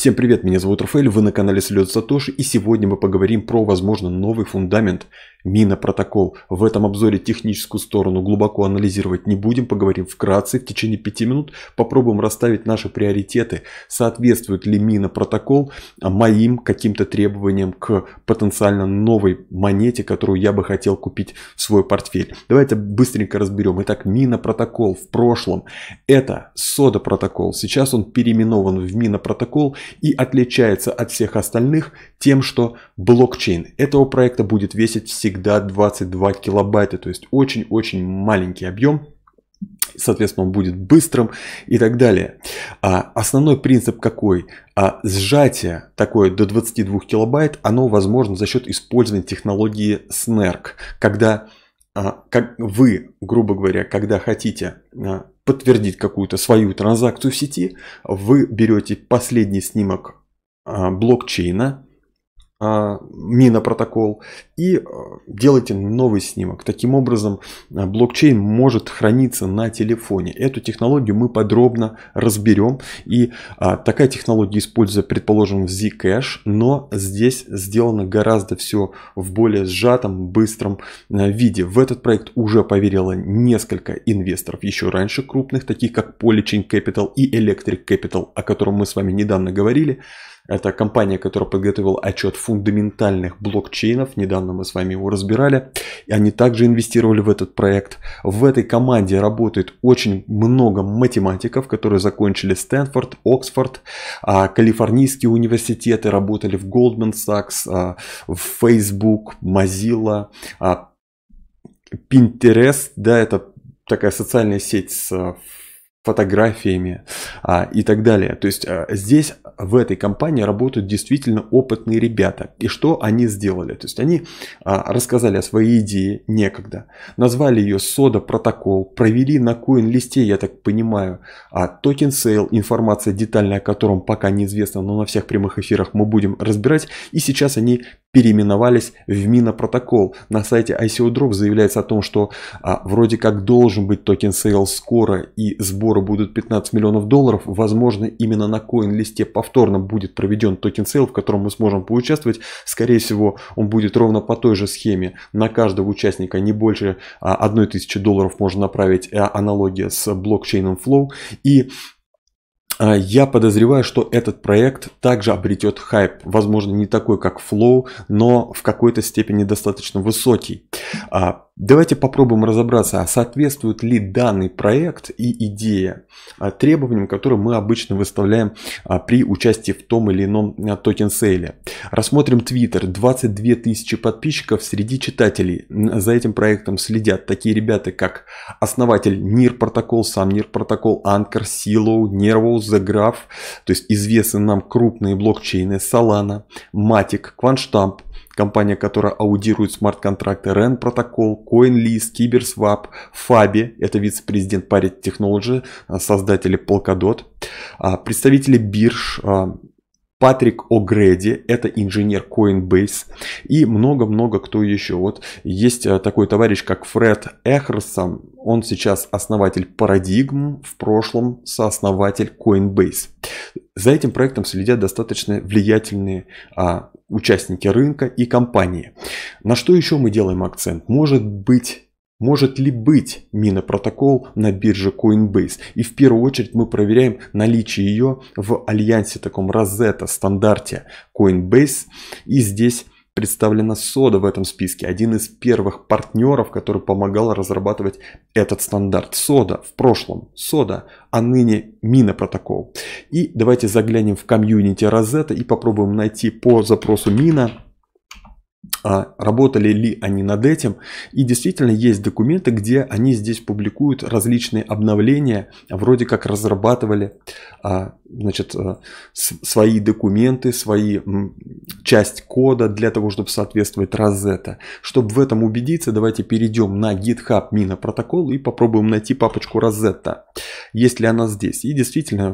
Всем привет, меня зовут Рафаэль, вы на канале Слет Сатоши и сегодня мы поговорим про, возможно, новый фундамент Мина Протокол. В этом обзоре техническую сторону глубоко анализировать не будем, поговорим вкратце в течение 5 минут, попробуем расставить наши приоритеты, соответствует ли Мина Протокол а, моим каким-то требованиям к потенциально новой монете, которую я бы хотел купить в свой портфель. Давайте быстренько разберем. Итак, Мина Протокол в прошлом это Сода Протокол, сейчас он переименован в Мина Протокол и отличается от всех остальных тем, что блокчейн этого проекта будет весить всегда 22 килобайта, то есть очень-очень маленький объем, соответственно, он будет быстрым и так далее. А основной принцип какой? А сжатие такое до 22 килобайт, оно возможно за счет использования технологии SNARK, когда а, как вы, грубо говоря, когда хотите а, подтвердить какую-то свою транзакцию в сети, вы берете последний снимок а, блокчейна, а, мина протокол и э, делайте новый снимок. Таким образом, э, блокчейн может храниться на телефоне. Эту технологию мы подробно разберем. И а, такая технология используется, предположим, в Zcash, но здесь сделано гораздо все в более сжатом, быстром э, виде. В этот проект уже поверило несколько инвесторов еще раньше крупных, таких как Polychain Capital и Electric Capital, о котором мы с вами недавно говорили. Это компания, которая подготовила отчет фундаментальных блокчейнов. Недавно мы с вами его разбирали. И они также инвестировали в этот проект. В этой команде работает очень много математиков, которые закончили Стэнфорд, Оксфорд, а, Калифорнийские университеты, работали в Goldman Sachs, а, в Facebook, Mozilla, а, Pinterest, да, это такая социальная сеть с фотографиями, а, и так далее. То есть а, здесь в этой компании работают действительно опытные ребята. И что они сделали? То есть они а, рассказали о своей идее некогда, назвали ее сода протокол, провели на коин-листе, я так понимаю, а, токен сейл, информация детальная о котором пока неизвестна, но на всех прямых эфирах мы будем разбирать. И сейчас они переименовались в Минопротокол. На сайте ICO Drop заявляется о том, что а, вроде как должен быть токен сейл скоро и сборы будут 15 миллионов долларов. Возможно, именно на коин-листе повторно будет проведен токен сейл, в котором мы сможем поучаствовать. Скорее всего, он будет ровно по той же схеме. На каждого участника не больше а, 1000 долларов можно направить. А, аналогия с блокчейном Flow. И а, я подозреваю, что этот проект также обретет хайп. Возможно, не такой, как Flow, но в какой-то степени достаточно высокий. А, давайте попробуем разобраться, а соответствует ли данный проект и идея а, требованиям, которые мы обычно выставляем а, при участии в том или ином токен-сейле. Рассмотрим Twitter. 22 тысячи подписчиков среди читателей за этим проектом следят. Такие ребята, как основатель NIR Protocol, сам NIR Protocol, Anchor, Silo, Nervo, The Graph, то есть известны нам крупные блокчейны Solana, Matic, Quantstamp, компания, которая аудирует смарт-контракты REN протокол Протокол, CoinList, Киберсвап, Фаби – это вице-президент Parity Technology, а, создатели Polkadot, а, представители бирж, а, Патрик О'Греди, это инженер Coinbase и много-много кто еще. Вот есть такой товарищ, как Фред Эхерсон, он сейчас основатель Paradigm, в прошлом сооснователь Coinbase. За этим проектом следят достаточно влиятельные а, участники рынка и компании. На что еще мы делаем акцент? Может быть может ли быть мина протокол на бирже Coinbase? И в первую очередь мы проверяем наличие ее в альянсе таком Rosetta стандарте Coinbase. И здесь представлена Сода в этом списке, один из первых партнеров, который помогал разрабатывать этот стандарт. Сода в прошлом, Сода, а ныне Мина протокол. И давайте заглянем в комьюнити Розетта и попробуем найти по запросу Мина а работали ли они над этим. И действительно есть документы, где они здесь публикуют различные обновления, вроде как разрабатывали а, значит, э, свои документы, свои часть кода для того, чтобы соответствовать Розетта. Чтобы в этом убедиться, давайте перейдем на GitHub Мина протокол и попробуем найти папочку Розетта, ли она здесь. И действительно,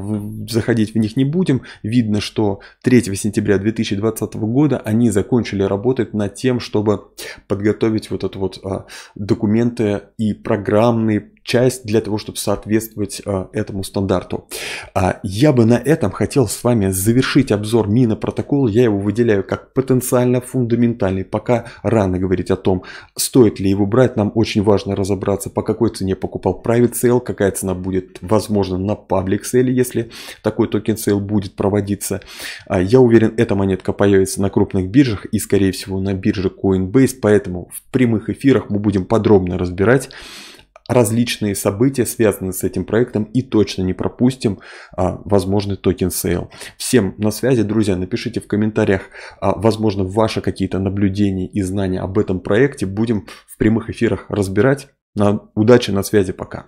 заходить в них не будем. Видно, что 3 сентября 2020 года они закончили работать над тем, чтобы подготовить вот это вот а, документы и программные часть для того, чтобы соответствовать э, этому стандарту. А, я бы на этом хотел с вами завершить обзор мина протокола. Я его выделяю как потенциально фундаментальный. Пока рано говорить о том, стоит ли его брать. Нам очень важно разобраться, по какой цене покупал private sale, какая цена будет возможно на public sale, если такой токен sale будет проводиться. А, я уверен, эта монетка появится на крупных биржах и, скорее всего, на бирже Coinbase. Поэтому в прямых эфирах мы будем подробно разбирать различные события, связанные с этим проектом, и точно не пропустим а, возможный токен сейл. Всем на связи, друзья, напишите в комментариях, а, возможно, ваши какие-то наблюдения и знания об этом проекте. Будем в прямых эфирах разбирать. На, удачи, на связи, пока.